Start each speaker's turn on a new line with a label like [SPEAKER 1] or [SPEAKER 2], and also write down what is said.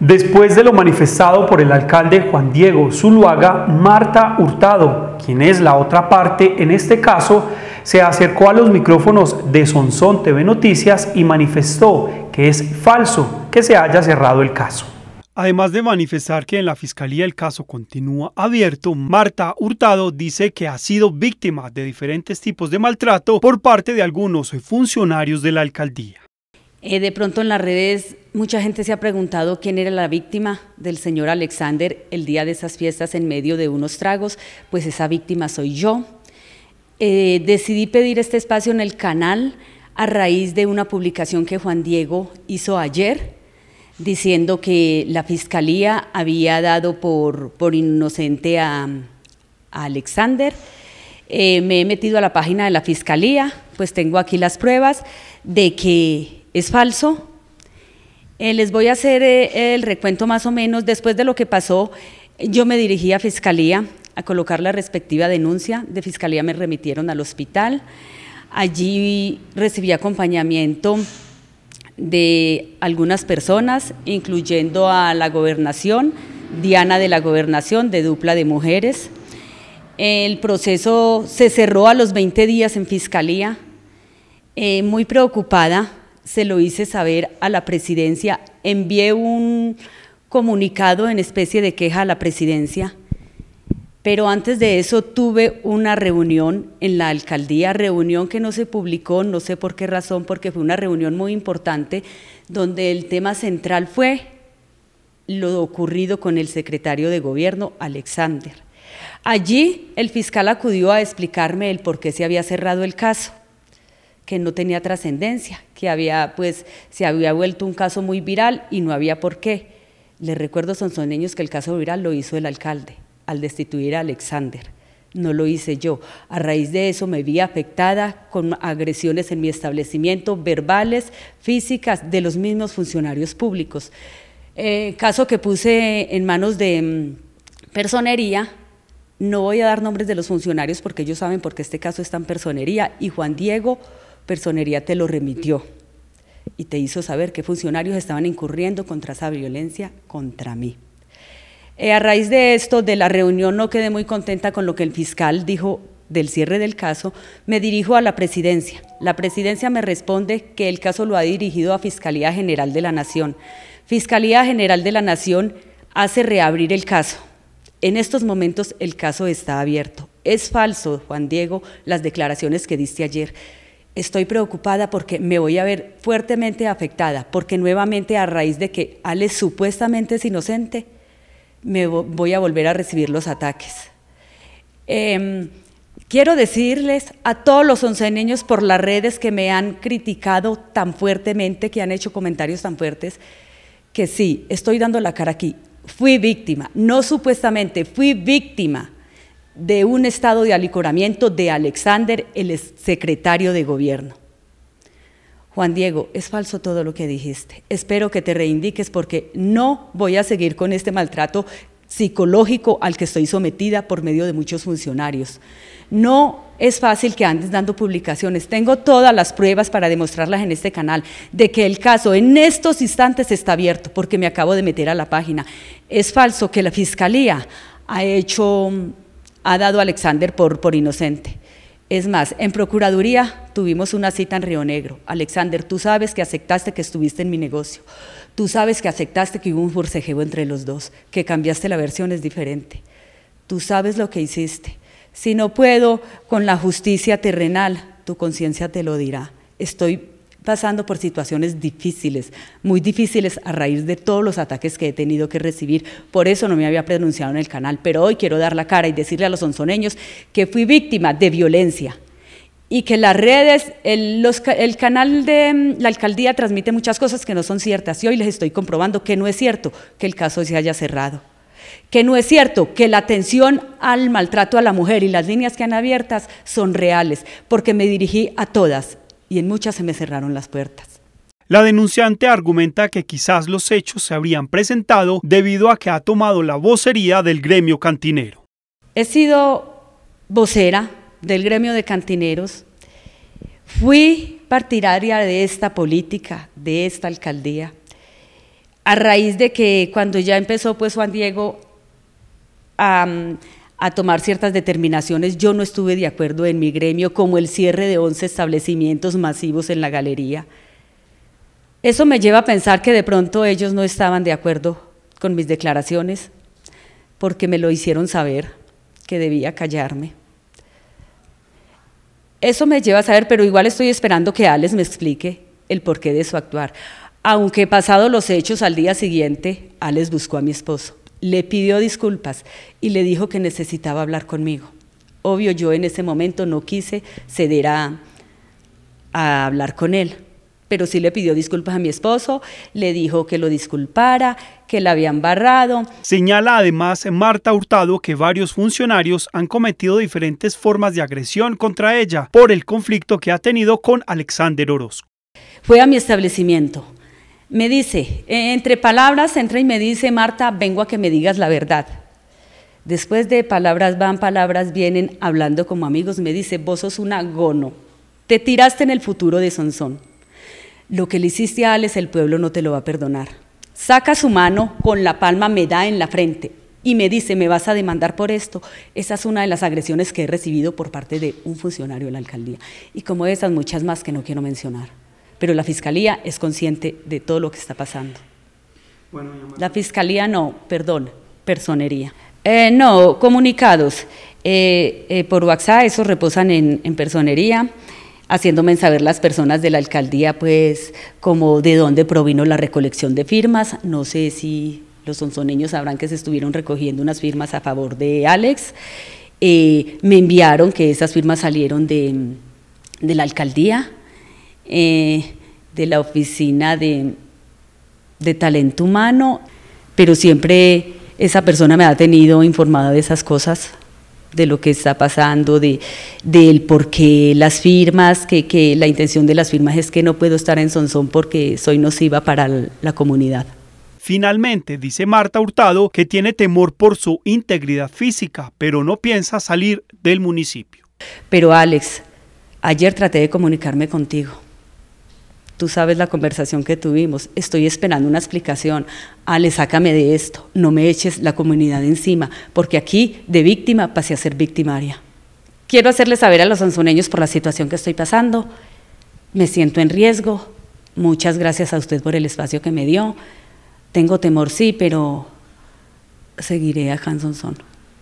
[SPEAKER 1] Después de lo manifestado por el alcalde Juan Diego Zuluaga, Marta Hurtado, quien es la otra parte en este caso, se acercó a los micrófonos de Sonsón TV Noticias y manifestó que es falso que se haya cerrado el caso. Además de manifestar que en la fiscalía el caso continúa abierto, Marta Hurtado dice que ha sido víctima de diferentes tipos de maltrato por parte de algunos funcionarios de la alcaldía.
[SPEAKER 2] Eh, de pronto en las redes mucha gente se ha preguntado quién era la víctima del señor Alexander el día de esas fiestas en medio de unos tragos. Pues esa víctima soy yo. Eh, decidí pedir este espacio en el canal a raíz de una publicación que Juan Diego hizo ayer diciendo que la fiscalía había dado por, por inocente a, Alexander. Eh, me he metido a la página de la fiscalía, pues tengo aquí las pruebas de que es falso. Eh, les voy a hacer eh, el recuento más o menos. Después de lo que pasó, yo me dirigí a Fiscalía a colocar la respectiva denuncia. De Fiscalía me remitieron al hospital. Allí recibí acompañamiento de algunas personas, incluyendo a la gobernación, Diana de la gobernación, de dupla de mujeres. El proceso se cerró a los 20 días en Fiscalía, eh, muy preocupada se lo hice saber a la presidencia, envié un comunicado en especie de queja a la presidencia, pero antes de eso tuve una reunión en la alcaldía, reunión que no se publicó, no sé por qué razón, porque fue una reunión muy importante, donde el tema central fue lo ocurrido con el secretario de gobierno, Alexander. Allí el fiscal acudió a explicarme el por qué se había cerrado el caso que no tenía trascendencia, que había, pues, se había vuelto un caso muy viral y no había por qué. Les recuerdo, sonsoneños, que el caso viral lo hizo el alcalde al destituir a Alexander. No lo hice yo. A raíz de eso me vi afectada con agresiones en mi establecimiento, verbales, físicas, de los mismos funcionarios públicos. Eh, caso que puse en manos de mm, personería, no voy a dar nombres de los funcionarios porque ellos saben por qué este caso está en personería y Juan Diego personería te lo remitió y te hizo saber qué funcionarios estaban incurriendo contra esa violencia contra mí. Eh, a raíz de esto, de la reunión, no quedé muy contenta con lo que el fiscal dijo del cierre del caso, me dirijo a la presidencia. La presidencia me responde que el caso lo ha dirigido a Fiscalía General de la Nación. Fiscalía General de la Nación hace reabrir el caso. En estos momentos el caso está abierto. Es falso, Juan Diego, las declaraciones que diste ayer estoy preocupada porque me voy a ver fuertemente afectada, porque nuevamente a raíz de que Ale supuestamente es inocente, me voy a volver a recibir los ataques. Em, quiero decirles a todos los niños por las redes que me han criticado tan fuertemente, que han hecho comentarios tan fuertes, que sí, estoy dando la cara aquí. Fui víctima, no supuestamente, fui víctima de un estado de alicoramiento de Alexander, el secretario de gobierno. Juan Diego, es falso todo lo que dijiste. Espero que te reindiques porque no voy a seguir con este maltrato psicológico al que estoy sometida por medio de muchos funcionarios. No es fácil que andes dando publicaciones. Tengo todas las pruebas para demostrarlas en este canal de que el caso en estos instantes está abierto porque me acabo de meter a la página. Es falso que la Fiscalía ha hecho ha dado Alexander por, por inocente. Es más, en Procuraduría tuvimos una cita en Río Negro. Alexander, tú sabes que aceptaste que estuviste en mi negocio. Tú sabes que aceptaste que hubo un forcejeo entre los dos, que cambiaste la versión, es diferente. Tú sabes lo que hiciste. Si no puedo con la justicia terrenal, tu conciencia te lo dirá. Estoy pasando por situaciones difíciles, muy difíciles a raíz de todos los ataques que he tenido que recibir. Por eso no me había pronunciado en el canal, pero hoy quiero dar la cara y decirle a los onzoneños que fui víctima de violencia y que las redes, el, el canal de mm, la alcaldía transmite muchas cosas que no son ciertas y hoy les estoy comprobando que no es cierto que el caso se haya cerrado que no es cierto, que la atención al maltrato a la mujer y las líneas que han abiertas son reales, porque me dirigí a todas, y en muchas se me
[SPEAKER 1] cerraron las puertas. La denunciante argumenta que quizás los hechos se habrían presentado debido a que ha tomado la vocería del gremio cantinero. He sido
[SPEAKER 2] vocera del gremio de cantineros. Fui partidaria de esta política, de esta alcaldía, a raíz de que cuando ya empezó pues Juan Diego a a tomar ciertas determinaciones. Yo no estuve de acuerdo en mi gremio, como el cierre de 11 establecimientos masivos en la galería. Eso me lleva a pensar que de pronto ellos no estaban de acuerdo con mis declaraciones, porque me lo hicieron saber que debía callarme. Eso me lleva a saber, pero igual estoy esperando que Alex me explique el porqué de su actuar. Aunque pasado los hechos, al día siguiente, Alex buscó a mi esposo le pidió disculpas y le dijo que necesitaba hablar conmigo. Obvio, yo en ese momento no quise ceder a, hablar con él, pero sí le pidió disculpas a mi esposo, le dijo que lo disculpara, que la
[SPEAKER 1] habían barrado. Señala además Marta Hurtado que varios funcionarios han cometido diferentes formas de agresión contra ella por el conflicto que ha tenido con Alexander Orozco. Fue a mi establecimiento, me dice,
[SPEAKER 2] eh, entre palabras entra y me dice, Marta, vengo a que me digas la verdad. Después de palabras van, palabras vienen, hablando como amigos, me dice, vos sos un agono, te tiraste en el futuro de Sonsón. Lo que le hiciste a Alex, el pueblo no te lo va a perdonar. Saca su mano, con la palma me da en la frente y me dice, me vas a demandar por esto. Esa es una de las agresiones que he recibido por parte de un funcionario de la alcaldía. Y como esas, muchas más que no quiero mencionar pero la Fiscalía es consciente de todo lo que está pasando. la Fiscalía no, perdón, personería. Eh, no, comunicados. Eh, eh, por WhatsApp, esos reposan en, personería, haciéndome saber las personas de la alcaldía, pues, como de dónde provino la recolección de firmas. No sé si los sonzoneños sabrán que se estuvieron recogiendo unas firmas a favor de Alex. me enviaron que esas firmas salieron de la alcaldía. Eh, de la oficina de, de talento humano, pero siempre esa persona me ha tenido informada de esas cosas de lo que está pasando, de, del por qué las firmas, que, que, la intención de las firmas es que no puedo estar en Sonsón porque soy nociva para la comunidad.
[SPEAKER 1] Finalmente, dice Marta Hurtado que tiene temor por su integridad física, pero no piensa salir del municipio.
[SPEAKER 2] Pero Alex, ayer traté de comunicarme contigo Tú sabes la conversación que tuvimos. Estoy esperando una explicación. Ale, sácame de esto. No me eches la comunidad encima, porque aquí de víctima pasé a ser victimaria. Quiero hacerle saber a los sanzoneños por la situación que estoy pasando. Me siento en riesgo. Muchas gracias a usted por el espacio que me dio. Tengo temor, sí, pero seguiré a Hanson Son.